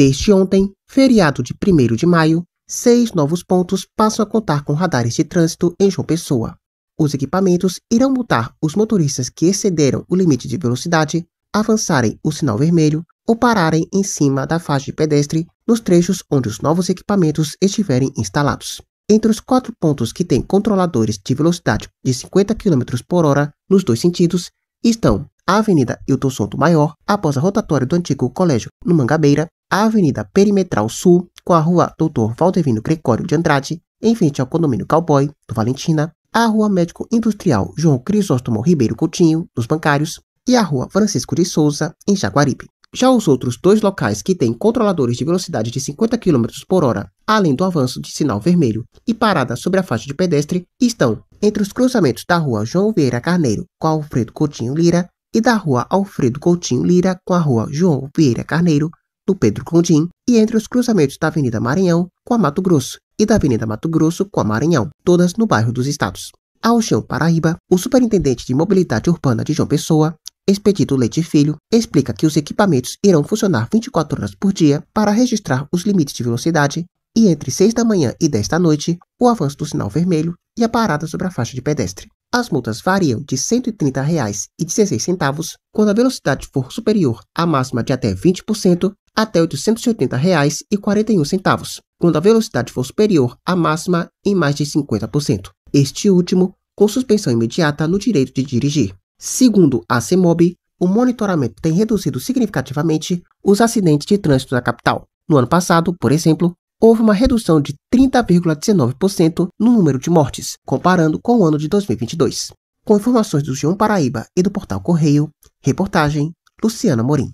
Desde ontem, feriado de 1 de maio, seis novos pontos passam a contar com radares de trânsito em João Pessoa. Os equipamentos irão multar os motoristas que excederam o limite de velocidade, avançarem o sinal vermelho ou pararem em cima da faixa de pedestre nos trechos onde os novos equipamentos estiverem instalados. Entre os quatro pontos que têm controladores de velocidade de 50 km por hora nos dois sentidos estão a Avenida Hilton Sonto Maior, após a rotatória do antigo colégio no Mangabeira, a Avenida Perimetral Sul com a Rua Doutor Valdevino Gregório de Andrade, em frente ao condomínio Cowboy, do Valentina, a Rua Médico Industrial João Crisóstomo Ribeiro Coutinho, dos Bancários, e a Rua Francisco de Souza, em Jaguaripe. Já os outros dois locais que têm controladores de velocidade de 50 km por hora, além do avanço de sinal vermelho e parada sobre a faixa de pedestre, estão entre os cruzamentos da rua João Vieira Carneiro com a Alfredo Coutinho Lira e da rua Alfredo Coutinho Lira com a rua João Vieira Carneiro, do Pedro Condim e entre os cruzamentos da Avenida Maranhão com a Mato Grosso e da Avenida Mato Grosso com a Maranhão, todas no bairro dos Estados. Ao Chão Paraíba, o superintendente de mobilidade urbana de João Pessoa, Expedito Leite Filho, explica que os equipamentos irão funcionar 24 horas por dia para registrar os limites de velocidade e entre 6 da manhã e 10 da noite, o avanço do sinal vermelho e a parada sobre a faixa de pedestre. As multas variam de R$ 130,16 quando a velocidade for superior à máxima de até 20% até R$ 880,41, quando a velocidade for superior à máxima em mais de 50%, este último com suspensão imediata no direito de dirigir. Segundo a CEMOB, o monitoramento tem reduzido significativamente os acidentes de trânsito da capital. No ano passado, por exemplo, houve uma redução de 30,19% no número de mortes, comparando com o ano de 2022. Com informações do João Paraíba e do Portal Correio, reportagem Luciana Morim.